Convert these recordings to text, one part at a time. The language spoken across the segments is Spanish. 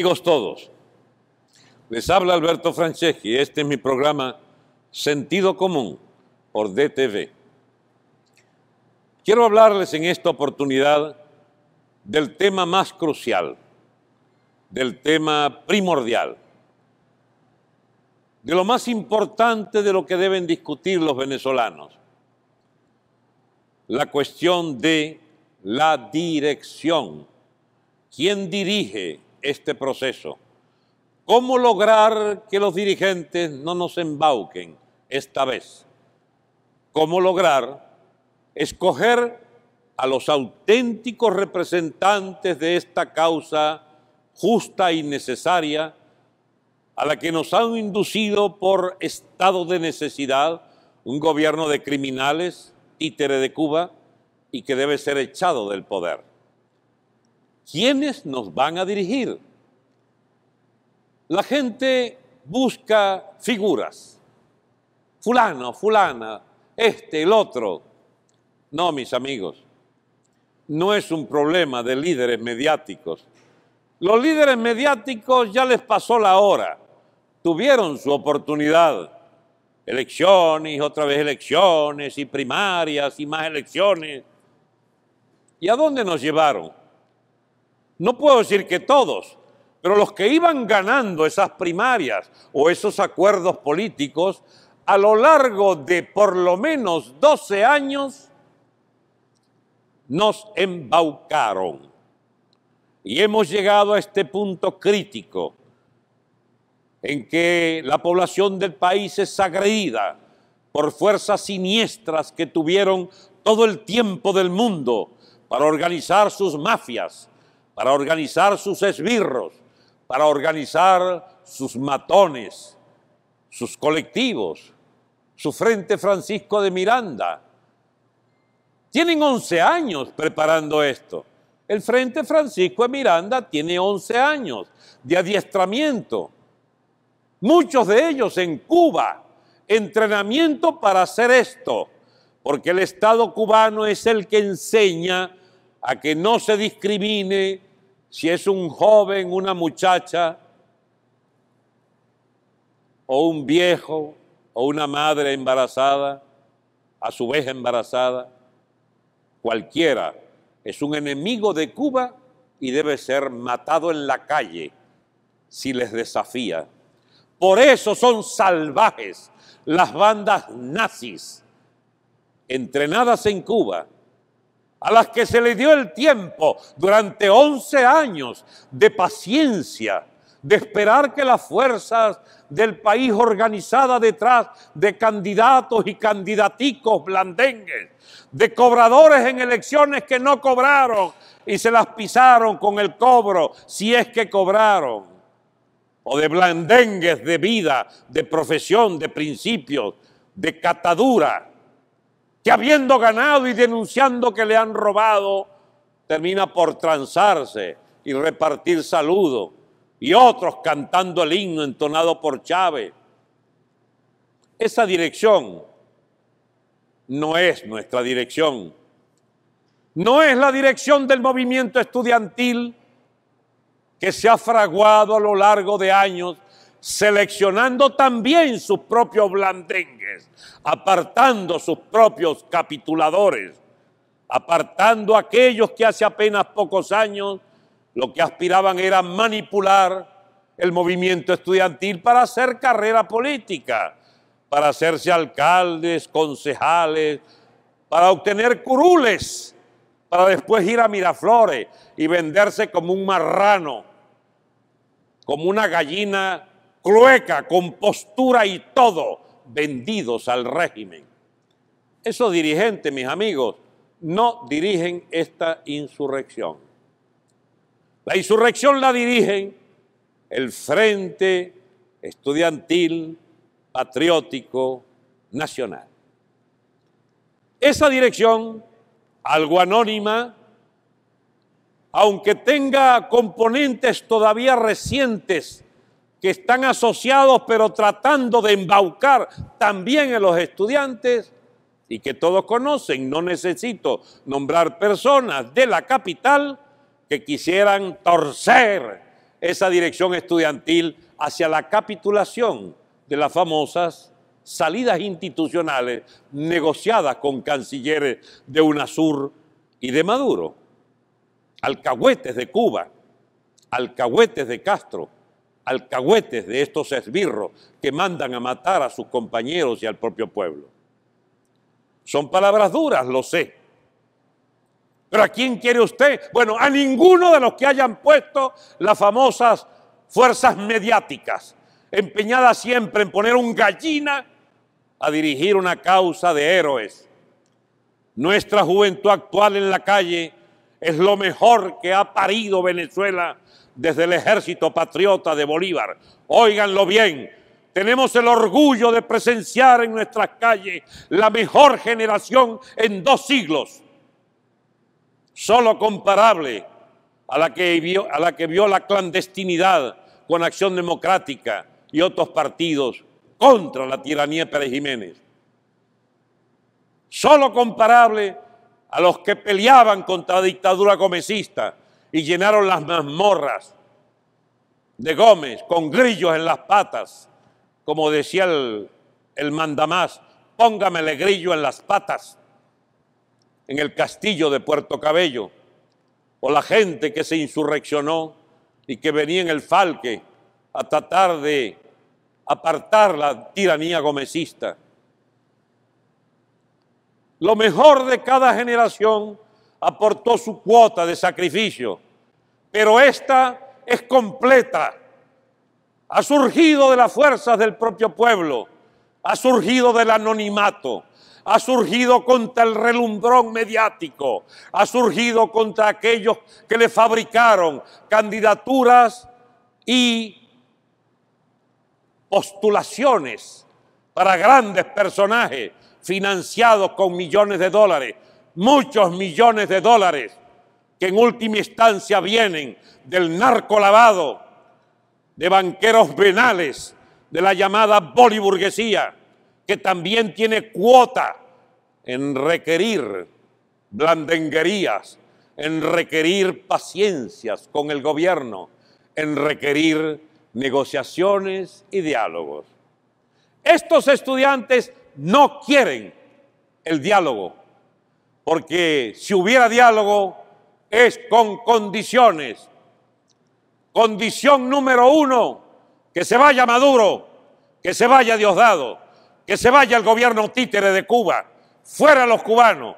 amigos todos. Les habla Alberto Franceschi. Este es mi programa Sentido Común por DTV. Quiero hablarles en esta oportunidad del tema más crucial, del tema primordial, de lo más importante de lo que deben discutir los venezolanos, la cuestión de la dirección. ¿Quién dirige este proceso. ¿Cómo lograr que los dirigentes no nos embauquen esta vez? ¿Cómo lograr escoger a los auténticos representantes de esta causa justa y necesaria a la que nos han inducido por estado de necesidad un gobierno de criminales, títere de Cuba, y que debe ser echado del poder? ¿quiénes nos van a dirigir? La gente busca figuras. Fulano, fulana, este, el otro. No, mis amigos, no es un problema de líderes mediáticos. Los líderes mediáticos ya les pasó la hora, tuvieron su oportunidad. Elecciones, otra vez elecciones, y primarias, y más elecciones. ¿Y a dónde nos llevaron? no puedo decir que todos, pero los que iban ganando esas primarias o esos acuerdos políticos, a lo largo de por lo menos 12 años, nos embaucaron. Y hemos llegado a este punto crítico en que la población del país es agredida por fuerzas siniestras que tuvieron todo el tiempo del mundo para organizar sus mafias, para organizar sus esbirros, para organizar sus matones, sus colectivos, su Frente Francisco de Miranda. Tienen 11 años preparando esto. El Frente Francisco de Miranda tiene 11 años de adiestramiento. Muchos de ellos en Cuba, entrenamiento para hacer esto, porque el Estado cubano es el que enseña a que no se discrimine, si es un joven, una muchacha, o un viejo, o una madre embarazada, a su vez embarazada, cualquiera es un enemigo de Cuba y debe ser matado en la calle si les desafía. Por eso son salvajes las bandas nazis entrenadas en Cuba a las que se le dio el tiempo durante 11 años de paciencia, de esperar que las fuerzas del país organizada detrás de candidatos y candidaticos blandengues, de cobradores en elecciones que no cobraron y se las pisaron con el cobro, si es que cobraron, o de blandengues de vida, de profesión, de principios, de catadura que habiendo ganado y denunciando que le han robado, termina por transarse y repartir saludos, y otros cantando el himno entonado por Chávez. Esa dirección no es nuestra dirección. No es la dirección del movimiento estudiantil que se ha fraguado a lo largo de años seleccionando también sus propios blandengues, apartando sus propios capituladores, apartando a aquellos que hace apenas pocos años lo que aspiraban era manipular el movimiento estudiantil para hacer carrera política, para hacerse alcaldes, concejales, para obtener curules, para después ir a Miraflores y venderse como un marrano, como una gallina crueca, con postura y todo, vendidos al régimen. Esos dirigentes, mis amigos, no dirigen esta insurrección. La insurrección la dirigen el Frente Estudiantil Patriótico Nacional. Esa dirección, algo anónima, aunque tenga componentes todavía recientes que están asociados pero tratando de embaucar también a los estudiantes y que todos conocen, no necesito nombrar personas de la capital que quisieran torcer esa dirección estudiantil hacia la capitulación de las famosas salidas institucionales negociadas con cancilleres de UNASUR y de Maduro, alcahuetes de Cuba, alcahuetes de Castro, alcahuetes de estos esbirros que mandan a matar a sus compañeros y al propio pueblo. Son palabras duras, lo sé. Pero ¿a quién quiere usted? Bueno, a ninguno de los que hayan puesto las famosas fuerzas mediáticas, empeñadas siempre en poner un gallina a dirigir una causa de héroes. Nuestra juventud actual en la calle es lo mejor que ha parido Venezuela desde el ejército patriota de Bolívar. Óiganlo bien, tenemos el orgullo de presenciar en nuestras calles la mejor generación en dos siglos, solo comparable a la que vio, a la, que vio la clandestinidad con Acción Democrática y otros partidos contra la tiranía de Pérez Jiménez. Solo comparable a los que peleaban contra la dictadura gomecista y llenaron las mazmorras de Gómez con grillos en las patas, como decía el, mandamás, póngamele grillo en las patas, en el castillo de Puerto Cabello, o la gente que se insurreccionó y que venía en el falque a tratar de apartar la tiranía gomecista. Lo mejor de cada generación aportó su cuota de sacrificio, pero esta es completa. Ha surgido de las fuerzas del propio pueblo, ha surgido del anonimato, ha surgido contra el relumbrón mediático, ha surgido contra aquellos que le fabricaron candidaturas y postulaciones para grandes personajes financiados con millones de dólares muchos millones de dólares que en última instancia vienen del narco lavado, de banqueros venales, de la llamada boliburguesía, que también tiene cuota en requerir blandenguerías, en requerir paciencias con el gobierno, en requerir negociaciones y diálogos. Estos estudiantes no quieren el diálogo, porque si hubiera diálogo es con condiciones. Condición número uno, que se vaya Maduro, que se vaya Diosdado, que se vaya el gobierno títere de Cuba, fuera los cubanos.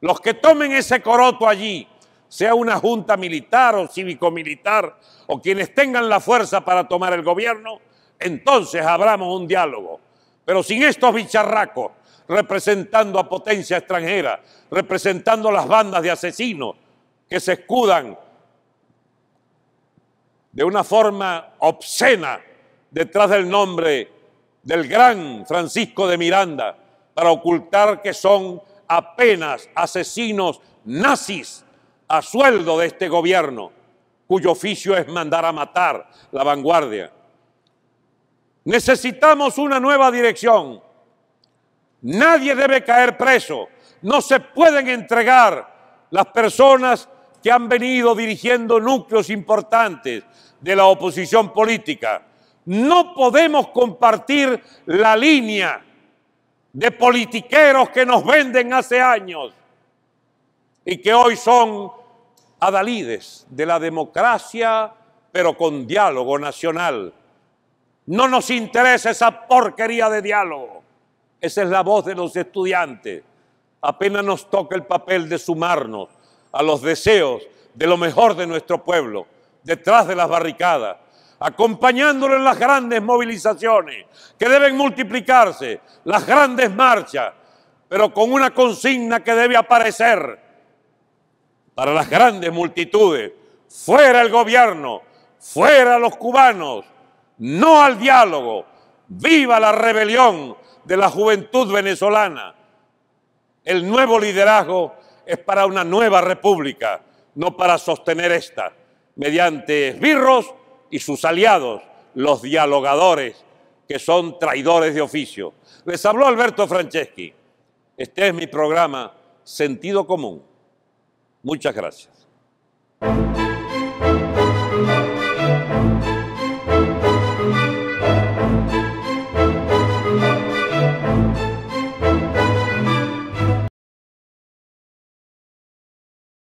Los que tomen ese coroto allí, sea una junta militar o cívico-militar, o quienes tengan la fuerza para tomar el gobierno, entonces abramos un diálogo. Pero sin estos bicharracos, representando a potencia extranjera, representando a las bandas de asesinos que se escudan de una forma obscena detrás del nombre del gran Francisco de Miranda para ocultar que son apenas asesinos nazis a sueldo de este gobierno, cuyo oficio es mandar a matar la vanguardia. Necesitamos una nueva dirección Nadie debe caer preso. No se pueden entregar las personas que han venido dirigiendo núcleos importantes de la oposición política. No podemos compartir la línea de politiqueros que nos venden hace años y que hoy son adalides de la democracia, pero con diálogo nacional. No nos interesa esa porquería de diálogo. Esa es la voz de los estudiantes. Apenas nos toca el papel de sumarnos a los deseos de lo mejor de nuestro pueblo, detrás de las barricadas, acompañándolo en las grandes movilizaciones que deben multiplicarse, las grandes marchas, pero con una consigna que debe aparecer para las grandes multitudes. Fuera el gobierno, fuera los cubanos, no al diálogo, Viva la rebelión de la juventud venezolana. El nuevo liderazgo es para una nueva república, no para sostener esta, mediante esbirros y sus aliados, los dialogadores, que son traidores de oficio. Les habló Alberto Franceschi. Este es mi programa Sentido Común. Muchas gracias.